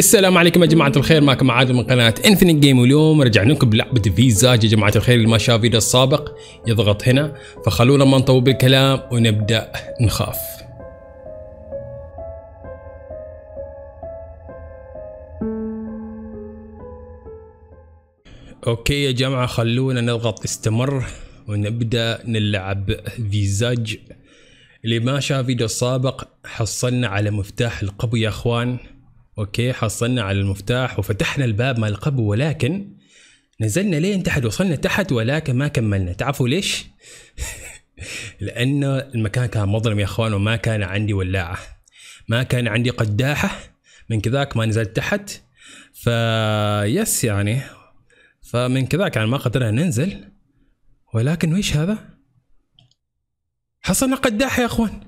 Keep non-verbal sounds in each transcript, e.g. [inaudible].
السلام عليكم يا جماعه الخير معكم عادل من قناه انفينيت جيم واليوم رجعنا لكم بلعبه فيزاج يا جماعه الخير اللي ما شاف فيديو السابق يضغط هنا فخلونا ما نطول بالكلام ونبدا نخاف اوكي يا جماعه خلونا نضغط استمر ونبدا نلعب فيزاج اللي ما شاف فيديو السابق حصلنا على مفتاح القبو يا اخوان اوكي حصلنا على المفتاح وفتحنا الباب مال القبو ولكن نزلنا لين تحت وصلنا تحت ولكن ما كملنا تعرفوا ليش [laughs] لانه المكان كان مظلم يا اخوان وما كان عندي ولاعة ما كان عندي قداحة من كذاك ما نزلت تحت ف يس يعني فمن كذاك يعني ما قدرنا ننزل ولكن ويش هذا حصلنا قداحه يا اخوان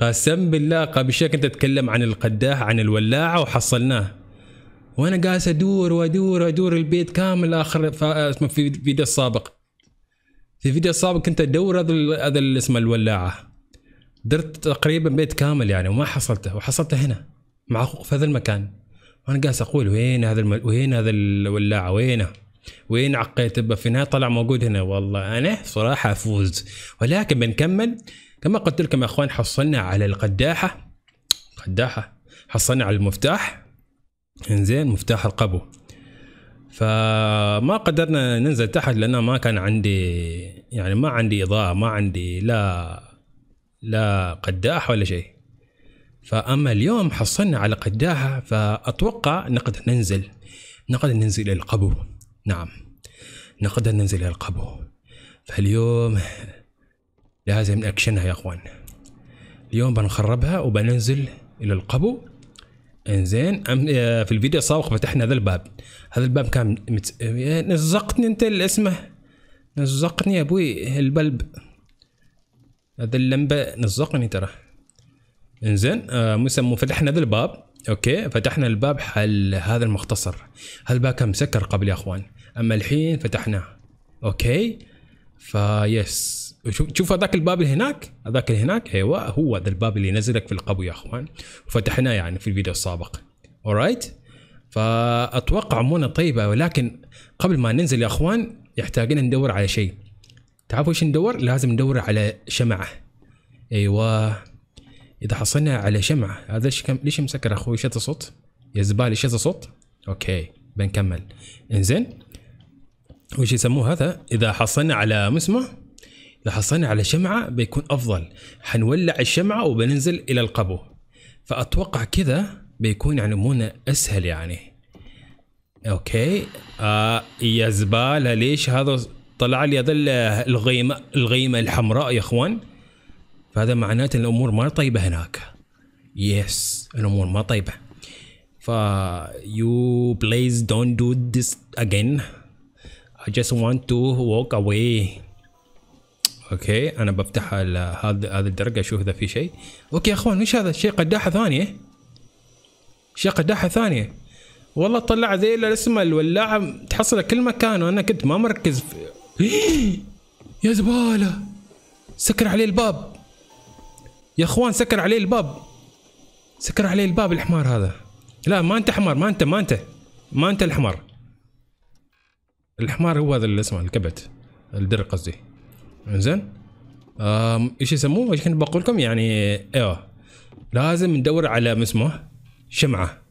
قسم بالله قبشك انت تتكلم عن القداح عن الولاعه وحصلناه وانا قاعد ادور وادور ادور البيت كامل اخر في فيديو السابق في فيديو السابق كنت ادور هذا هذا اللي اسمه الولاعه درت تقريبا بيت كامل يعني وما حصلته وحصلته هنا مع في هذا المكان وانا قاعد اقول وين هذا الم... وين هذا الولاعه وينه وين عقيت في النهايه طلع موجود هنا والله انا صراحه افوز ولكن بنكمل كما قلت لكم يا اخوان حصلنا على القداحه قداحه حصلنا على المفتاح انزين مفتاح القبو فما قدرنا ننزل تحت لان ما كان عندي يعني ما عندي اضاءه ما عندي لا لا قداح ولا شيء فاما اليوم حصلنا على قداحه فاتوقع نقدر ننزل نقدر ننزل الى القبو نعم نقدر ننزل الى القبو فاليوم لازم نأكشنها يا اخوان اليوم بنخربها وبننزل الى القبو انزين آه، في الفيديو السابق فتحنا هذا الباب هذا الباب كان مت... آه، نزقتني انت اسمه نزقتني يا ابوي البلب هذا اللمبة نزقني ترى انزين آه، مسمو فتحنا هذا الباب اوكي فتحنا الباب حل هذا المختصر هذا الباب كان مسكر قبل يا اخوان اما الحين فتحناه اوكي فيس شوف هذاك الباب اللي هناك هذاك اللي هناك ايوه هو ذا الباب اللي نزلك في القبو يا اخوان وفتحناه يعني في الفيديو السابق اورايت فاتوقع منى طيبه ولكن قبل ما ننزل يا اخوان يحتاجين ندور على شيء تعرفوا ايش ندور لازم ندور على شمعه ايوه اذا حصلنا على شمعه هذا كم... ليش مسكر اخوي شت صوت يا زباله ايش صوت اوكي بنكمل انزين وش يسموه هذا اذا حصلنا على مسمه لو حصلنا على شمعة بيكون أفضل حنولع الشمعة وبننزل إلى القبو فأتوقع كذا بيكون يعني مونا أسهل يعني أوكي آه يا زبالة ليش هذا طلع لي هذا الغيمة الغيمة الحمراء يا إخوان فهذا معناته الأمور ما طيبة هناك يس الأمور ما طيبة ف يو بليز دونت دو ذس أجين I just want to walk away اوكي انا بفتح هذا هذا الدرج اشوف اذا في شيء اوكي يا اخوان وش هذا الشيء قداحه ثانيه شيء قداحه ثانيه والله طلع زي الاسم الولاعه تحصله كل مكان وانا كنت ما مركز في... [gasps] يا زباله سكر عليه الباب يا اخوان سكر عليه الباب سكر عليه الباب الحمار هذا لا ما انت حمار ما انت ما انت ما انت الحمار الحمار هو هذا اللي اسمه الكبت الدرق قصدي انزين ايش يسموه؟ ايش كنت بقول لكم يعني ايوه لازم ندور على اسمه شمعه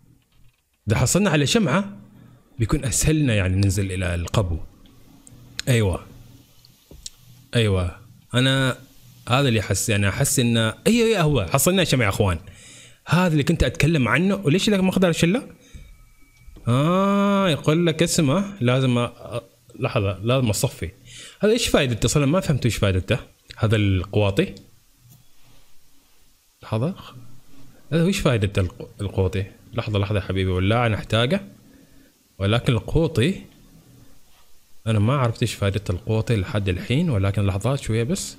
اذا حصلنا على شمعه بيكون اسهل لنا يعني ننزل الى القبو ايوه ايوه انا هذا اللي احس يعني احس انه ايوه, أيوة، هو حصلنا شمعه يا اخوان هذا اللي كنت اتكلم عنه وليش لك ما اخذ الشله؟ اه يقول لك اسمه لازم أ... لحظه لازم اصفي هذا ايش فائدته اصلا ما فهمت ايش فائدته هذا القواطي لحظة هذا وش فائدة القوطي لحظة لحظة يا حبيبي ولا أنا أحتاجه ولكن القوطي أنا ما عرفت إيش فائدة القوطي لحد الحين ولكن لحظات شوية بس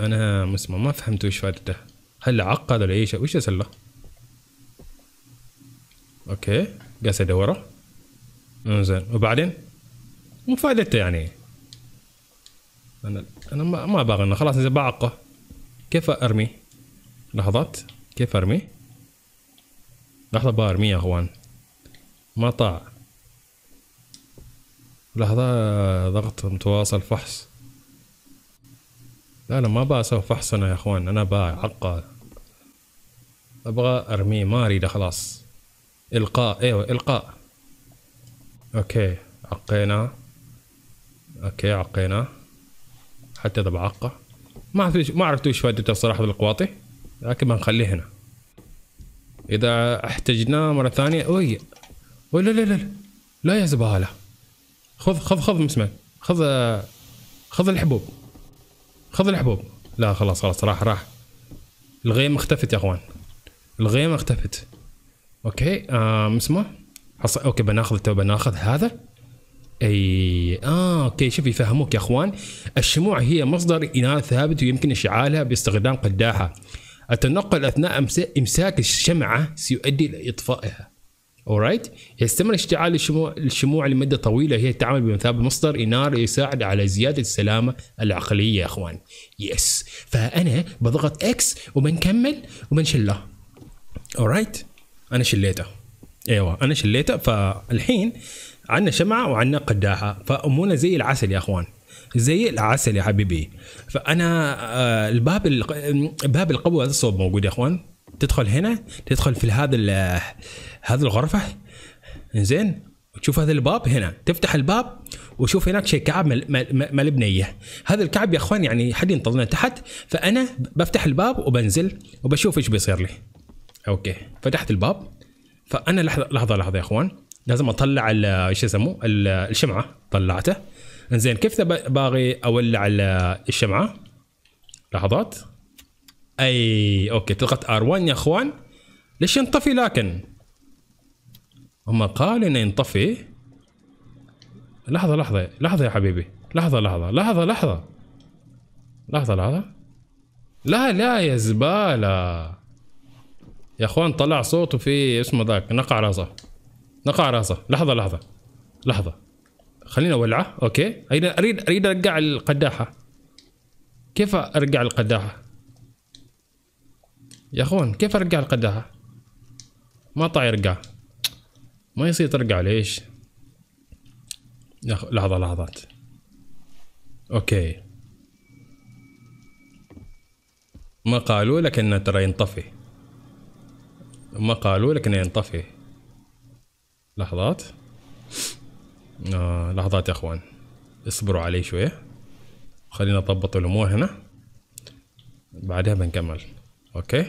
أنا مسمى ما فهمت إيش فائدته هل عقد ولا إيش وش أسله أوكي قاعد أدوره زين وبعدين مو فائدته يعني انا انا ما, ما باغي انه خلاص اذا بعقه كيف ارمي لحظات كيف ارمي لحظة بارميه يا اخوان ما طاع لحظة ضغط متواصل فحص لا لا ما بسوي فحص انا يا اخوان انا بعقه ابغى ارميه ما اريده خلاص القاء ايوه القاء اوكي عقينا اوكي عقيناه حتى اذا بعقه ما عرفت ما عرفت وش فائدته الصراحه بالقواطي لكن بنخليه هنا اذا احتجناه مره ثانيه وي لا لا لا, لا يا زباله خذ خذ خذ مسمن خذ خذ الحبوب خذ الحبوب لا خلاص خلاص راح راح الغيم اختفت يا اخوان الغيم اختفت اوكي آه اسمه حص... اوكي بناخذ تو بناخذ هذا اي اه اوكي شوف يفهموك يا اخوان الشموع هي مصدر اناره ثابت ويمكن اشعالها باستخدام قداحه التنقل اثناء امساك الشمعه سيؤدي الى اطفائها اورايت يستمر اشتعال الشموع, الشموع لمده طويله هي تعمل بمثابه مصدر اناره يساعد على زياده السلامه العقليه يا اخوان يس فانا بضغط اكس وبنكمل وبنشله اورايت انا شليته ايوه انا شليته فالحين عندنا شمعة وعندنا قداحة فأمونا زي العسل يا أخوان زي العسل يا حبيبي فأنا آه، الباب باب القبو هذا الصوب موجود يا أخوان تدخل هنا تدخل في هذا هذه الغرفة زين وتشوف هذا الباب هنا تفتح الباب وشوف هناك شيء كعب مال بنيه هذا الكعب يا اخوان يعني حد ينتظرنا تحت فانا بفتح الباب وبنزل وبشوف ايش بيصير لي اوكي فتحت الباب فانا لحظه لحظه لحظه يا اخوان لازم اطلع ايش يسموه الشمعه طلعته انزين كيف باغي اولع الشمعه لحظات اي اوكي تضغط ار1 يا اخوان ليش ينطفي لكن هم قال انه ينطفي لحظه لحظه لحظه يا حبيبي لحظه لحظه لحظه لحظه لحظه لحظه لا لا يا زباله يا اخوان طلع صوته في اسمه ذاك نقع راسه نقع راسه لحظه لحظه لحظه خلينا اولعه اوكي اريد اريد ارجع القداحه كيف ارجع القداحه يا اخوان كيف ارجع القداحه ما طاع يرجع ما يصير ترجع ليش يا أخ... لحظه لحظات اوكي ما قالوا لك انه ترى ينطفي ما قالوا لك انه ينطفي لحظات آه لحظات يا اخوان اصبروا علي شويه خلينا نضبط الامور هنا بعدها بنكمل اوكي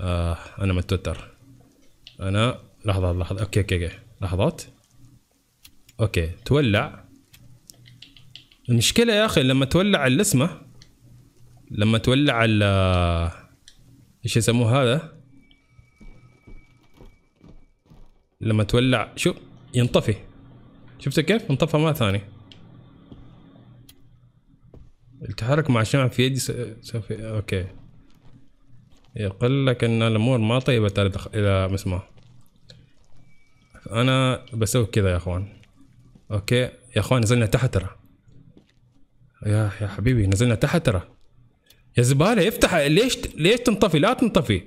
آه انا من تويتر انا لحظات لحظات اوكي اوكي, أوكي. لحظات اوكي تولع المشكله يا اخي لما تولع الاسمه لما تولع ال آه، ايش يسموه هذا لما تولع شوف ينطفي شفت كيف انطفى مره ثاني التحرك مع الشمع في يدي سوف اوكي يقول لك ان الامور ما طيبة الى مسمار انا بسوي كذا يا اخوان اوكي يا اخوان نزلنا تحت ترى يا يا حبيبي نزلنا تحت ترى يا زباله افتح ليش ليش تنطفي لا تنطفي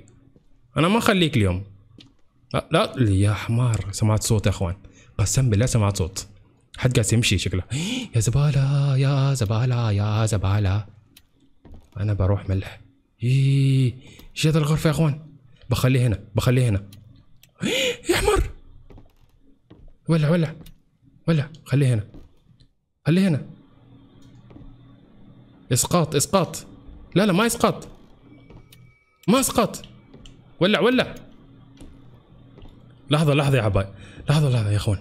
انا ما اخليك اليوم لا, لا يا حمار سمعت صوت يا اخوان قسم بالله سمعت صوت حد قاعد يمشي شكله [gasps] يا زباله يا زباله يا زباله انا بروح ملح إيه، ايش هذا الغرفه يا اخوان بخليه هنا بخليه هنا [gasps] يا حمار ولع ولع ولع خليه هنا خليه هنا اسقاط اسقاط لا لا ما اسقاط ما اسقاط ولع ولع لحظه لحظه يا عباي لحظه لحظه يا اخوان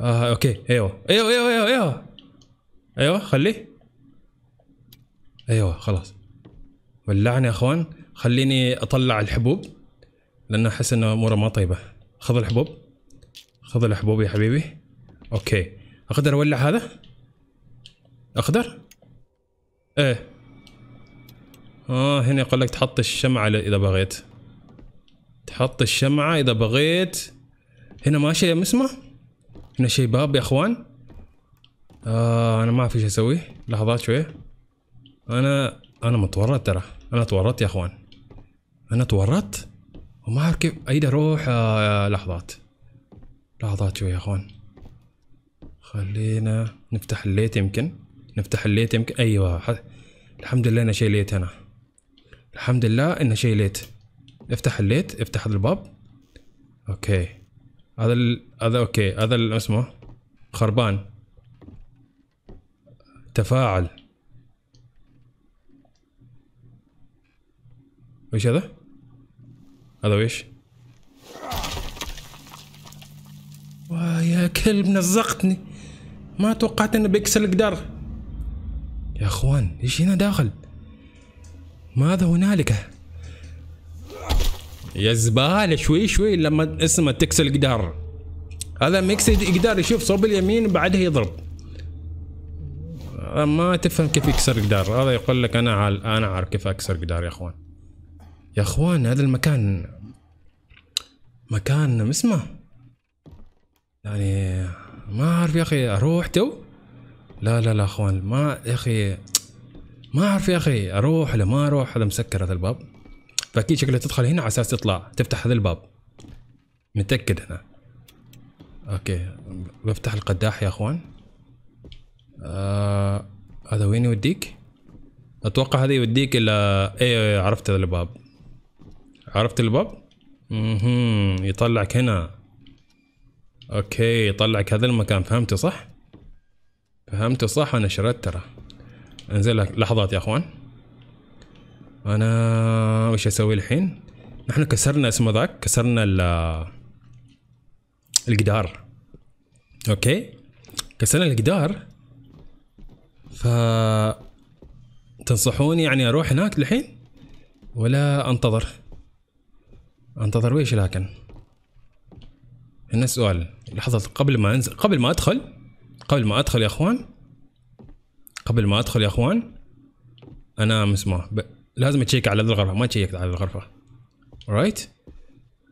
آه اوكي ايوه ايوه ايوه ايوه ايوه ايوه خليه ايوه خلاص ولعني يا اخوان خليني اطلع الحبوب لانه احس انه اموره ما طيبه خذ الحبوب خذ الحبوب يا حبيبي اوكي اقدر اولع هذا اقدر ايه اه هنا يقول لك تحط الشمعة اذا بغيت تحط الشمعة اذا بغيت هنا ما شيء مسمة هنا شيء باب يا اخوان آه انا ما في شيء أسوي لحظات شوية انا انا متورط ترى انا تورط يا اخوان انا تورط وما اعرف كيف أيدي اروح آه،, آه لحظات لحظات شوية يا اخوان خلينا نفتح الليت يمكن نفتح الليت يمكن ايوه الحمد لله انا شيء ليت أنا الحمد لله أنا شيء ليت افتح الليت افتح هذا الباب اوكي هذا ال... هذا اوكي هذا ال... اسمه خربان تفاعل ايش هذا؟ هذا هذا ويش ويا كلب نزقتني ما توقعت انه بيكسر القدر يا اخوان ايش هنا داخل؟ ماذا هنالك؟ يا زباله شوي شوي لما اسمه تكس القدار هذا ميكس يقدر يشوف صوب اليمين بعدها يضرب آه، ما تفهم كيف يكسر قدار هذا يقول لك انا عال... انا عارف كيف اكسر قدار يا اخوان يا اخوان هذا المكان مكان اسمه يعني ما اعرف يا اخي اروح تو لا لا لا اخوان ما يا اخي ما اعرف يا اخي اروح ولا ما اروح هذا مسكر هذا الباب فاكيد شكلها تدخل هنا على اساس تطلع تفتح هذا الباب متاكد هنا اوكي بفتح القداح يا اخوان آه هذا وين يوديك اتوقع هذا يوديك الى اي ايه عرفت هذا الباب عرفت الباب اها يطلعك هنا اوكي يطلعك هذا المكان فهمته صح فهمته صح انا شردت ترى انزل لحظات يا اخوان انا وش اسوي الحين نحن كسرنا اسمه ذاك كسرنا الجدار اوكي كسرنا الجدار ف تنصحوني يعني اروح هناك الحين ولا انتظر انتظر ويش لكن هنا سؤال لحظة قبل ما انزل قبل ما ادخل قبل ما ادخل يا اخوان قبل ما ادخل يا اخوان انا مسموح لازم تشيك على هذه الغرفه ما تشيك على هذه الغرفه رايت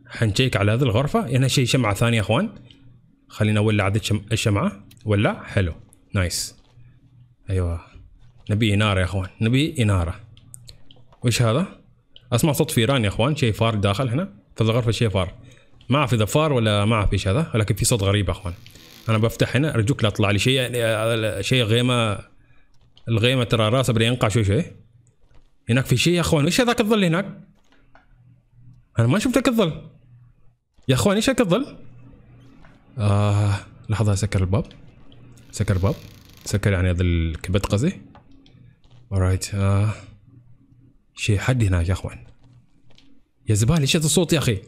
حنشيك على هذه الغرفه هنا يعني شيء شمعه ثانيه يا اخوان خلينا اولع هذه الشمعه ولا حلو نايس ايوه نبي اناره يا اخوان نبي اناره وش هذا اسمع صوت فيران يا اخوان شيء فار داخل هنا في الغرفه شيء فار ما اعرف اذا فار ولا ما اعرف ايش هذا ولكن في صوت غريب يا اخوان انا بفتح هنا ارجوك لا تطلع لي شيء يعني، آه، شيء غيمه الغيمه ترى راسه بده ينقع شوي شوي هناك في شيء يا اخوان ايش هذاك الظل هناك انا ما شفتك الظل يا اخوان ايش هذاك الظل آه لحظه سكر الباب سكر الباب سكر يعني هذا الكبت قصدي alright آه شيء حد هناك يا اخوان يا زبال ايش هذا الصوت يا اخي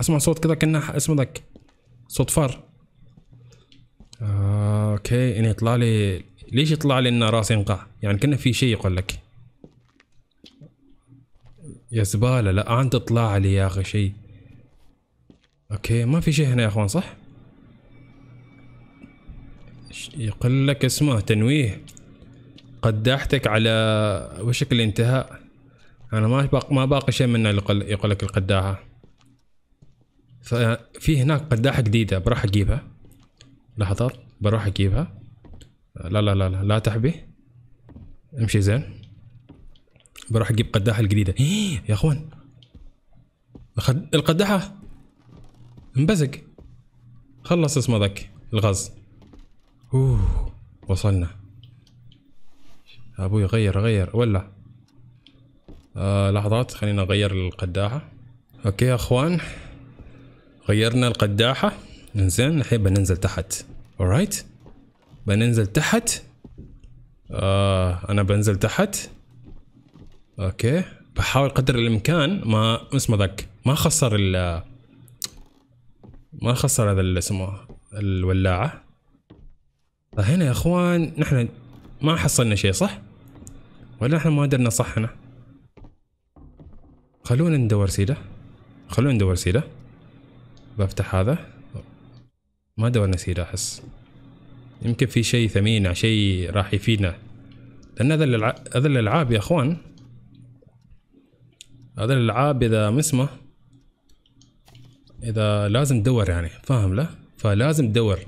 اسمع صوت كذا كنا اسمه ذاك صوت فار آه اوكي اني يطلع لي ليش يطلع لي ان راسي ينقع؟ يعني كنا في شيء يقول لك يا زبالة لا انت اطلع لي يا اخي شيء اوكي ما في شيء هنا يا اخوان صح يقل لك اسمه تنويه قداحتك على وشك الانتهاء انا ما باقي ما باقي شيء منه يقول لك القداحه ففي هناك قداحه جديده بروح اجيبها لحظات بروح اجيبها لا لا لا لا, لا تحبي امشي زين بروح اجيب قداحه الجديده إيه يا اخوان القداحه انبزق خلص اسمه ذاك الغاز اوه وصلنا ابوي غير غير ولا آه لحظات خلينا نغير القداحه اوكي يا اخوان غيرنا القداحه انزين الحين بننزل تحت alright بننزل تحت آه انا بنزل تحت اوكي بحاول قدر الامكان ما اسمه ذاك ما خسر ال ما خسر هذا اللي اسمه الولاعه فهنا يا اخوان نحن ما حصلنا شيء صح ولا احنا ما درنا صح هنا خلونا ندور سيده خلونا ندور سيده بفتح هذا ما دورنا سيده احس يمكن في شيء ثمين شيء راح يفيدنا لان هذا الالعاب يا اخوان هذا الالعاب اذا مسمه اذا لازم تدور يعني فاهم لا فلازم تدور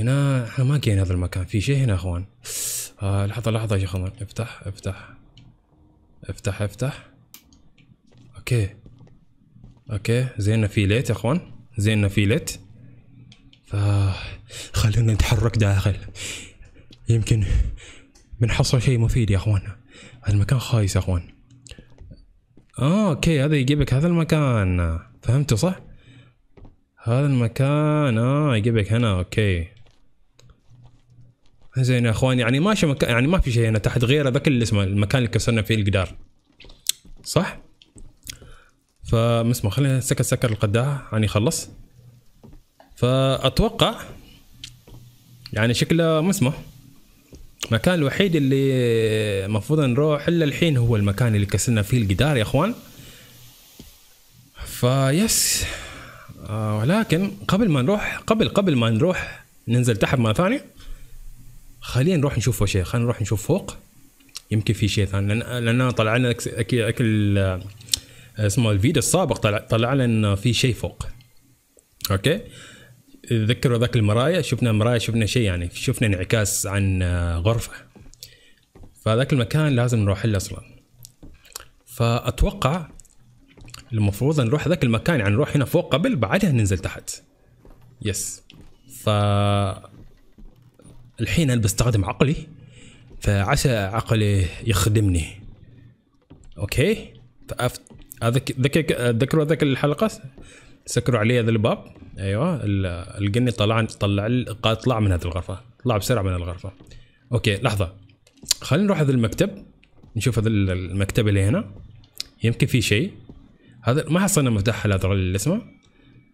هنا احنا ما كاين هذا المكان في شيء هنا يا اخوان آه لحظه لحظه يا اخوان افتح افتح افتح افتح اوكي اوكي زين في ليت يا اخوان زين في ليت خلونا نتحرك داخل يمكن بنحصل شيء مفيد يا اخوان المكان خايس يا اخوان اه اوكي هذا يجيبك هذا المكان فهمته صح؟ هذا المكان اه يجيبك هنا اوكي زين يا اخوان يعني ماشي مكان يعني ما في شيء هنا تحت غير ذاك اللي اسمه المكان اللي كسرنا فيه الجدار صح؟ فمسمع خلينا سكر سكر القداح يعني خلص فاتوقع يعني شكله مسمه المكان الوحيد اللي المفروض نروح الا الحين هو المكان اللي كسرنا فيه الجدار يا اخوان فيس آه ولكن قبل ما نروح قبل قبل ما نروح ننزل تحت مره ثانيه خلينا نروح نشوف شيء خلينا نروح نشوف فوق يمكن في شيء ثاني لان لان طلع لنا اكل, أكل آه، اسمه الفيديو السابق طلع طلع لنا في شيء فوق اوكي تذكروا ذاك المرايا شفنا مرايا شفنا شيء يعني شفنا انعكاس عن آه، غرفه فذاك المكان لازم نروح له اصلا فاتوقع المفروض نروح ذاك المكان يعني نروح هنا فوق قبل بعدها ننزل تحت يس ف الحين انا بستخدم عقلي فعسى عقلي يخدمني اوكي ذكروا ذاك الحلقه سكروا علي هذا الباب ايوه القني طلع طلع قال اطلع من هذه الغرفه طلع بسرعه من الغرفه اوكي لحظه خلينا نروح هذا المكتب نشوف هذا المكتب اللي هنا يمكن في شيء هذا ما حصلنا مفتاح حل هذا اللي اسمه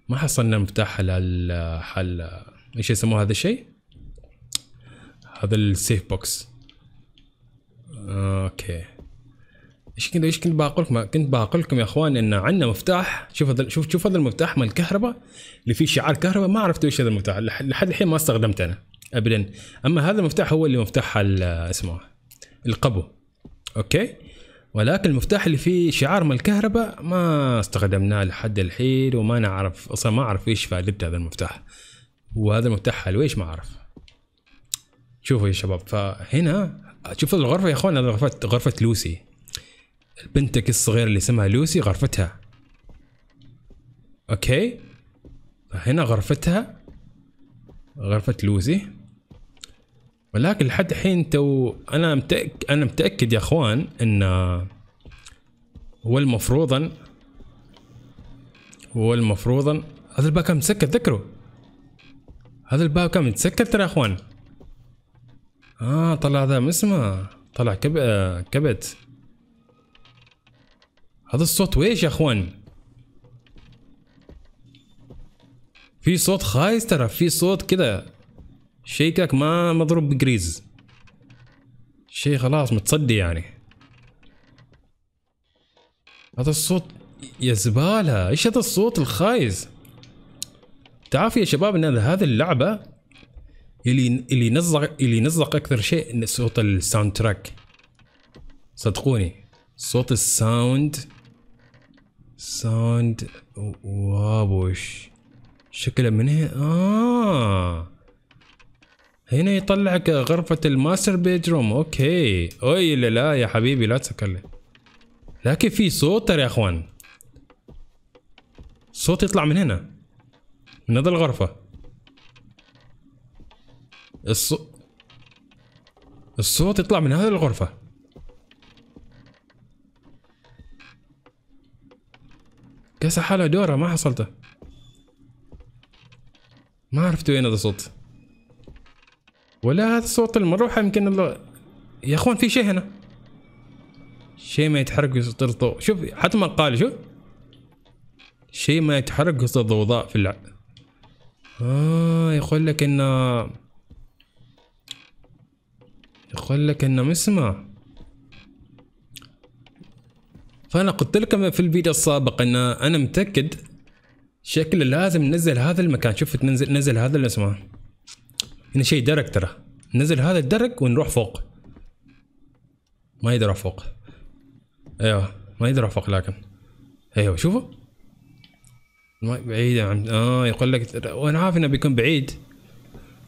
ما حصلنا مفتاح حل حل ايش يسموه هذا الشيء هذا السيف بوكس اوكي ايش كذا ايش كنت بقول لكم كنت بقول لكم يا اخوان ان عندنا مفتاح شوف هذا شوف شوف هذا المفتاح مال الكهرباء اللي فيه شعار كهرباء ما عرفت ايش هذا المفتاح لحد الحين ما استخدمته انا ابدا اما هذا المفتاح هو اللي مفتاح اسمه القبو اوكي ولكن المفتاح اللي فيه شعار مال الكهرباء ما استخدمناه لحد الحين وما نعرف اصلا ما اعرف ايش فائدته هذا المفتاح وهذا المفتاح حلو ايش ما اعرف شوفوا يا شباب فهنا شوفوا الغرفه يا اخوان هذه غرفه غرفه لوسي بنتك الصغيرة اللي اسمها لوسي غرفتها اوكي فهنا غرفتها غرفة لوسي ولكن لحد الحين تو انا متأكد انا متأكد يا اخوان ان هو المفروضا هو المفروضا هذا الباب كان متسكر تذكروا هذا الباب كان متسكر ترى يا اخوان اه طلع ذا اسمه طلع كب... آه، كبت هذا الصوت ويش يا اخوان في صوت خايس ترى في صوت كذا شيكك ما مضروب بجريز شي خلاص متصدي يعني هذا الصوت يا زبالة ايش هذا الصوت الخايس تعرف يا شباب ان هذه اللعبة اللي اللي ينزق اللي ينزق اكثر شيء صوت الساوند تراك صدقوني صوت الساوند ساند وابوش شكله من هنا آه هنا يطلعك غرفة الماستر بيدروم اوكي اوي لا لا يا حبيبي لا تسكر لكن في صوت ترى يا اخوان صوت يطلع من هنا من هذا الغرفة الصوت الصوت يطلع من هذه الغرفة لسه حالها دوره ما حصلته ما عرفت وين هذا الصوت ولا هذا صوت المروحة يمكن الله يا اخوان في شيء هنا شيء ما يتحرك ويصدر ضوء شوف حتى ما قال شوف شيء ما يتحرك ويصدر ضوضاء في اللعب اه يقول لك انه يقول لك انه مسمع فانا قلت لكم في الفيديو السابق ان انا متاكد شكل لازم ننزل هذا المكان شوف ننزل نزل هذا اللي اسمه هنا شيء درك ترى ننزل هذا الدرك ونروح فوق ما يدرى فوق ايوه ما يدرى فوق لكن ايوه شوفوا ما بعيد عن اه يقول لك وانا عارف انه بيكون بعيد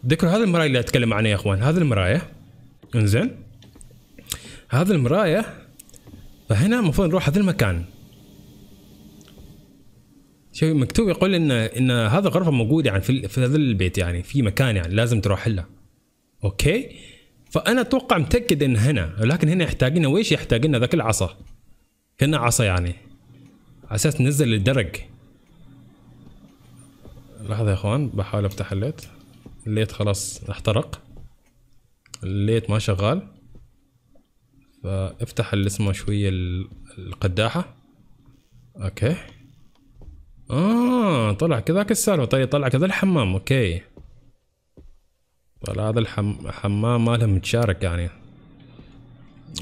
ذكروا هذا المراية اللي اتكلم عنها يا اخوان هذه المراية انزين هذه المراية فهنا المفروض نروح هذا المكان شوف مكتوب يقول ان ان هذا غرفه موجوده يعني في, في هذا البيت يعني في مكان يعني لازم تروح له اوكي فانا اتوقع متاكد ان هنا لكن هنا يحتاج لنا ويش يحتاج لنا ذاك العصا هنا عصا يعني على اساس ننزل الدرج لحظه يا اخوان بحاول افتح الليت الليت خلاص احترق الليت ما شغال فافتح اللي اسمه شوية القداحة اوكي اه طلع كذاك السالفة طيب طلع كذا الحمام اوكي طلع هذا الحمام ما مالهم متشارك يعني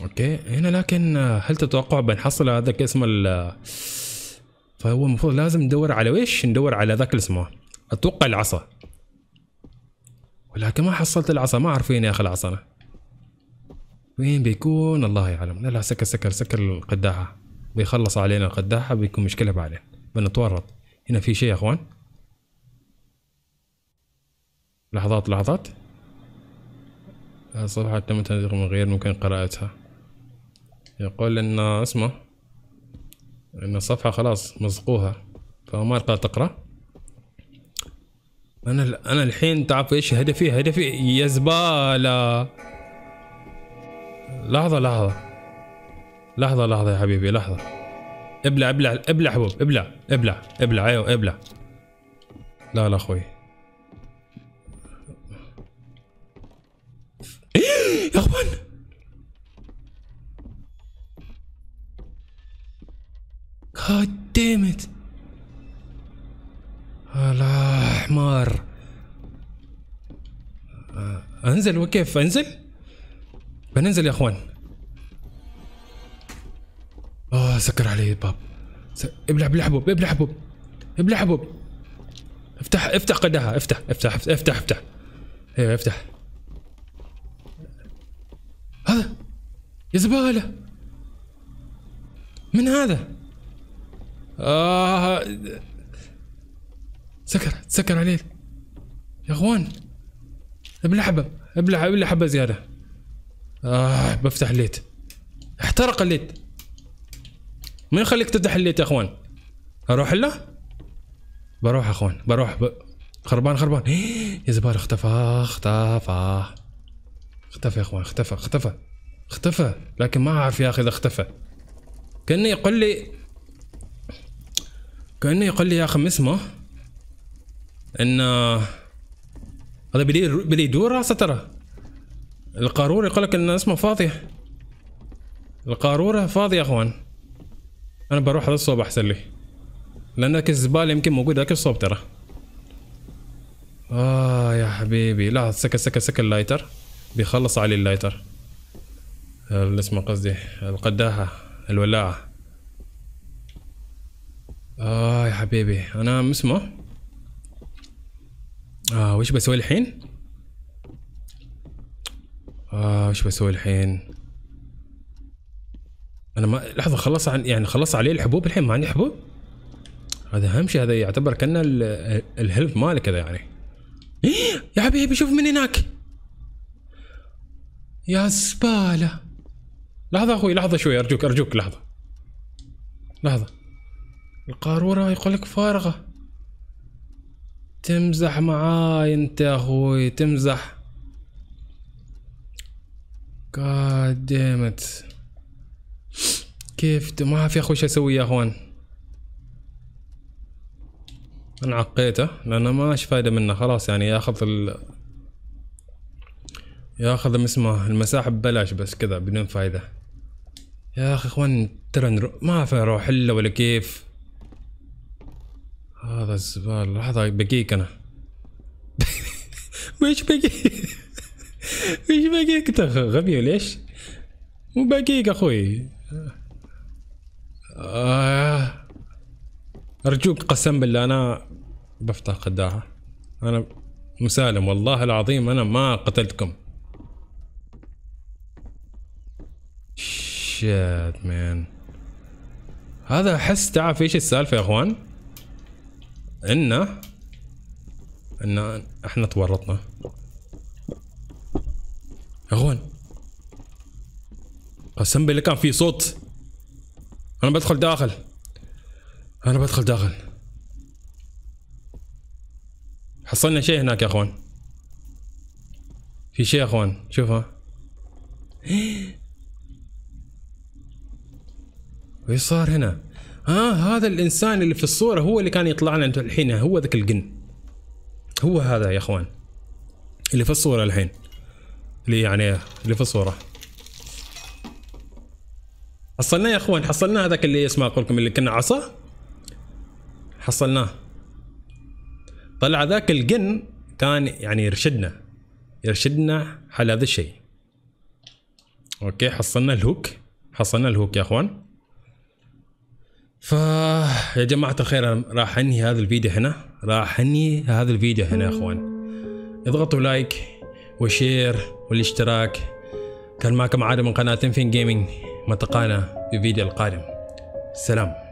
اوكي هنا لكن آه، هل تتوقع بنحصل هذا اسم ال فهو المفروض لازم ندور على ويش ندور على ذاك اسمه اتوقع العصا ولكن ما حصلت العصا ما وين يا اخي العصا وين بيكون الله يعلم لا لا سكر سكر سكر القداحة بيخلص علينا القداحة بيكون مشكلة بعدين بنتورط هنا في شيء يا اخوان لحظات لحظات الصفحة تم تنزيلها من غير ممكن قراءتها يقول ان اسمه ان الصفحة خلاص مزقوها فما القى تقرا انا انا الحين تعرف ايش هدفي هدفي يا زباله لحظة لحظة لحظة لحظة يا حبيبي لحظة ابلع ابلع ابلع حبوب ابلع ابلع ابلع ايوه ابلع لا لا اخوي إيه، يا اخوان God damn it لا حمار انزل وكيف انزل بننزل يا اخوان اه سكر علي الباب ابلع ابلع حبوب ابلع حبوب ابلع حبوب افتح افتح قدها افتح افتح افتح افتح, افتح. ايوه افتح هذا يا زبالة من هذا؟ آه سكر سكر عليه يا اخوان ابلع حبة ابلع ابلع حبة زيادة آه بفتح الليت احترق الليت من خليك تفتح الليت يا اخوان اروح له بروح يا اخوان بروح ب... خربان خربان [gasps] يا زبال اختفى اختفى اختفى يا اخوان اختفى اختفى اختفى لكن ما اعرف يا اخي اذا اختفى كانه يقول لي كانه يقول لي يا اخي اسمه ان هذا بلي بلي دور راسه ترى القارورة يقول لك ان اسمه فاضية القارورة فاضية يا اخوان انا بروح هذا الصوب احسن لي لان ذاك الزبالة يمكن موجود ذاك الصوب ترى اه يا حبيبي لا سكر سكر سكر اللايتر بيخلص علي اللايتر اسمه قصدي القداحة الولاعة اه يا حبيبي انا اسمه اه وش بسوي الحين آه شو بسوي الحين انا ما لحظه خلص عن يعني خلص عليه الحبوب الحين ما عندي حبوب هذا اهم شيء هذا يعتبر كان الهيلث مالك هذا يعني [gasps] يا حبيبي شوف من هناك يا زباله لحظه اخوي لحظه شوي ارجوك ارجوك لحظه لحظه القاروره يقول لك فارغه تمزح معاي انت اخوي تمزح God damn it. كيف ما في اخوي اخوش اسوي يا اخوان انا عقيته لانه ما اش فايده منه خلاص يعني ياخذ ال ياخذ اسمه المساحه ببلاش بس كذا بدون فايده يا اخي اخوان ترى نرو... ما في اروح الا ولا كيف هذا الزبال لحظه بقيك انا [laughs] ويش بقيك ايش باقيك انت غبي ليش مو باقيك اخوي ارجوك قسم بالله انا بفتح قداعة انا مسالم والله العظيم انا ما قتلتكم شات مان هذا احس تعرف ايش السالفة يا اخوان انه ان احنا تورطنا يا اخوان قسم بالله كان في صوت انا بدخل داخل انا بدخل داخل حصلنا شيء هناك يا اخوان في شيء يا اخوان شوفها ايش [gasps] صار هنا؟ ها آه هذا الانسان اللي في الصوره هو اللي كان يطلع لنا الحين هو ذاك الجن هو هذا يا اخوان اللي في الصوره الحين اللي يعني اللي في الصورة حصلناه يا اخوان حصلناه هذاك اللي اسمه اقول لكم اللي كنا عصا حصلناه طلع ذاك الجن كان يعني يرشدنا يرشدنا على هذا الشيء اوكي حصلنا الهوك حصلنا الهوك يا اخوان ف يا جماعة الخير راح انهي هذا الفيديو هنا راح انهي هذا الفيديو هنا يا اخوان اضغطوا لايك وشير والاشتراك كان معكم عادل من قناة تنفين جيمنج متقانا في الفيديو القادم سلام